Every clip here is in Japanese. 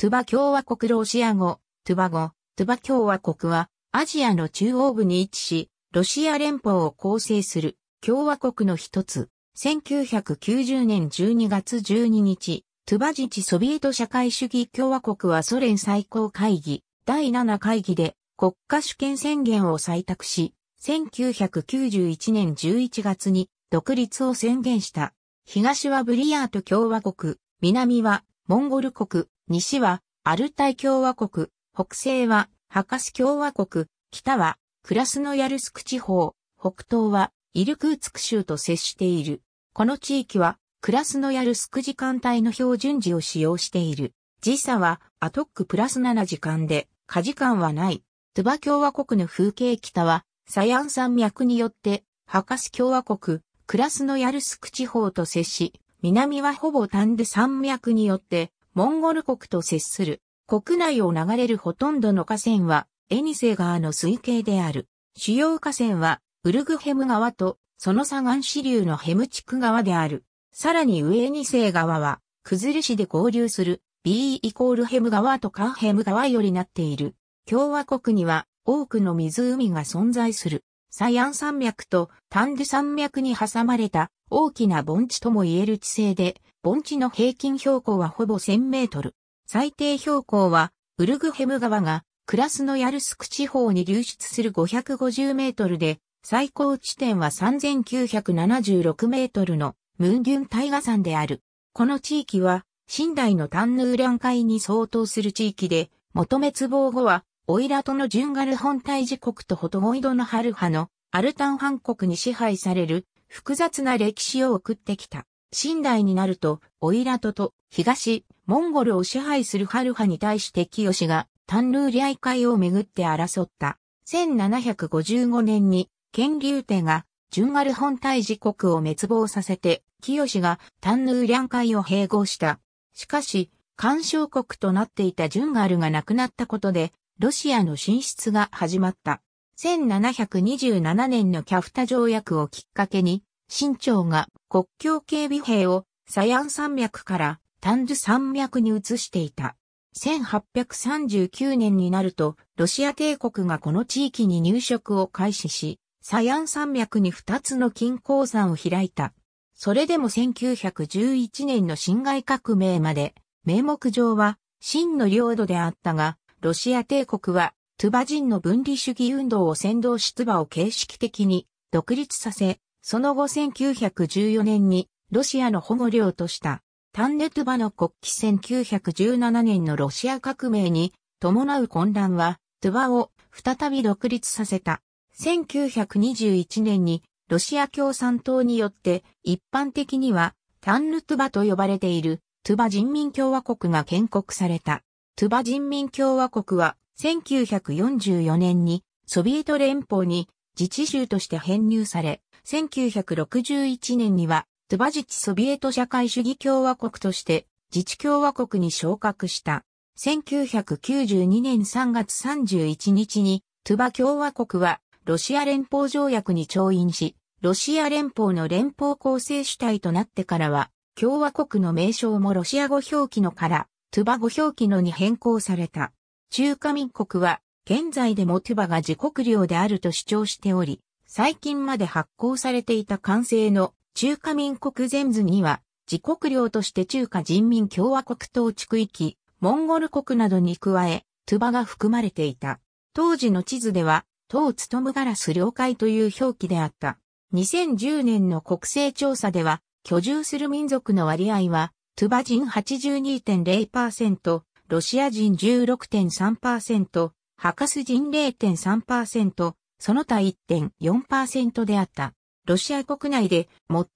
トゥバ共和国ロシア語、トゥバ語、トゥバ共和国は、アジアの中央部に位置し、ロシア連邦を構成する共和国の一つ。1990年12月12日、トゥバ自治ソビエト社会主義共和国はソ連最高会議、第7会議で国家主権宣言を採択し、1991年11月に独立を宣言した。東はブリヤート共和国、南はモンゴル国、西はアルタイ共和国、北西はハカス共和国、北はクラスノヤルスク地方、北東はイルクーツク州と接している。この地域はクラスノヤルスク時間帯の標準時を使用している。時差はアトックプラス7時間で、過時間はない。トゥバ共和国の風景北は、サヤン山脈によって、ハカス共和国、クラスノヤルスク地方と接し、南はほぼタンデ山脈によって、モンゴル国と接する。国内を流れるほとんどの河川は、エニセ川の水系である。主要河川は、ウルグヘム川と、その左岸支流のヘム地区川である。さらに上エニセ川は、崩れ市で合流する B イコールヘム川とカーヘム川よりなっている。共和国には多くの湖が存在する。サイアン山脈とタンデュ山脈に挟まれた大きな盆地とも言える地勢で、盆地の平均標高はほぼ1000メートル。最低標高は、ウルグヘム川が、クラスのヤルスク地方に流出する550メートルで、最高地点は3976メートルのムンギュン大河山である。この地域は、新代のタンヌーラン海に相当する地域で、元滅亡後は、オイラトのジュンガル本体時刻とホトゴイドのハルハのアルタン半国に支配される複雑な歴史を送ってきた。新代になると、オイラトと東、モンゴルを支配するハルハに対して清が、タンルーリャイ会をめぐって争った。1755年に、権竜帝が、ジュンアル本体自国を滅亡させて、清がタンヌーリャン会を併合した。しかし、干渉国となっていたジュンアルが亡くなったことで、ロシアの進出が始まった。1727年のキャフタ条約をきっかけに、新朝が国境警備兵をサヤン山脈からタンド山脈に移していた。1839年になると、ロシア帝国がこの地域に入植を開始し、サヤン山脈に2つの金鉱山を開いた。それでも1911年の侵害革命まで、名目上は、真の領土であったが、ロシア帝国は、トゥバ人の分離主義運動を先導し馬バを形式的に独立させ、その後1914年にロシアの保護領としたタンネトゥバの国旗1917年のロシア革命に伴う混乱はトゥバを再び独立させた。1921年にロシア共産党によって一般的にはタンヌトゥバと呼ばれているトゥバ人民共和国が建国された。トゥバ人民共和国は1944年にソビエト連邦に自治州として編入され、1961年には、トゥバ自治ソビエト社会主義共和国として、自治共和国に昇格した。1992年3月31日に、トゥバ共和国は、ロシア連邦条約に調印し、ロシア連邦の連邦構成主体となってからは、共和国の名称もロシア語表記のから、トゥバ語表記のに変更された。中華民国は、現在でもトゥバが自国領であると主張しており、最近まで発行されていた完成の中華民国全図には、自国領として中華人民共和国統治区域、モンゴル国などに加え、トゥバが含まれていた。当時の地図では、党務トガラス領海という表記であった。2010年の国勢調査では、居住する民族の割合は、トゥバ人82.0%、ロシア人16.3%、博士人0.3%、その他1.4%であった。ロシア国内で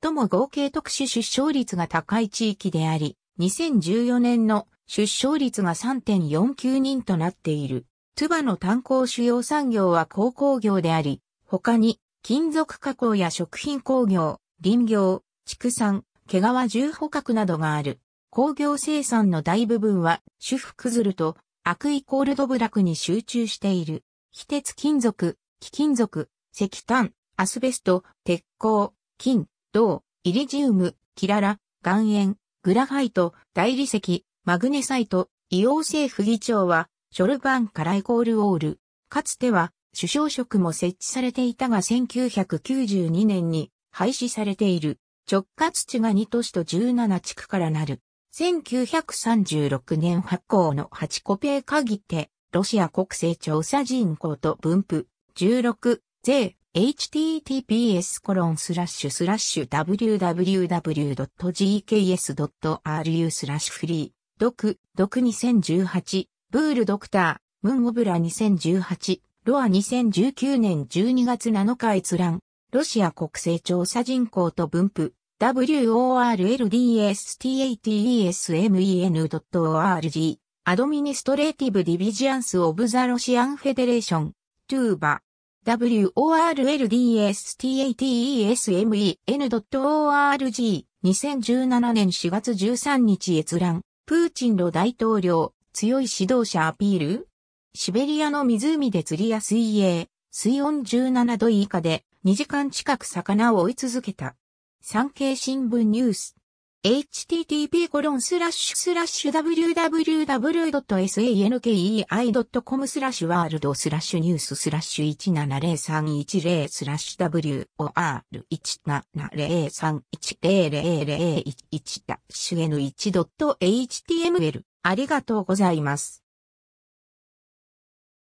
最も合計特殊出生率が高い地域であり、2014年の出生率が3.49人となっている。ツバの炭鉱主要産業は鉱工業であり、他に金属加工や食品工業、林業、畜産、毛皮重捕獲などがある。工業生産の大部分は主婦クズルとアクイコールドブラクに集中している。非鉄金属、貴金属、石炭、アスベスト、鉄鋼、金、銅、イリジウム、キララ、岩塩、グラファイト、大理石、マグネサイト、硫黄政府議長は、ショルバンからイコールオール。かつては、首相職も設置されていたが1992年に廃止されている。直轄地が2都市と17地区からなる。1936年発行の8コペー限って、ロシア国勢調査人口と分布、16、税、https コロンスラッシュスラッシュ www.gks.ru スラッシュフリー、ドク、ドク2018、ブールドクター、ムンオブラ2018、ロア2019年12月7日閲覧、ロシア国勢調査人口と分布、w o r l d s t a t e s m e n o r g アドミニストレーティブディビジアンスオブザロシアンフェデレーショントゥーバ worldstateesmen.org 2017年4月13日閲覧プーチンの大統領強い指導者アピールシベリアの湖で釣りや水泳水温17度以下で2時間近く魚を追い続けた産経新聞ニュース。http www.sankei.com スラッシュワールドスラッシュニューススラッシュ170310スラッシュ WOR1703100001-n1.html ありがとうございます。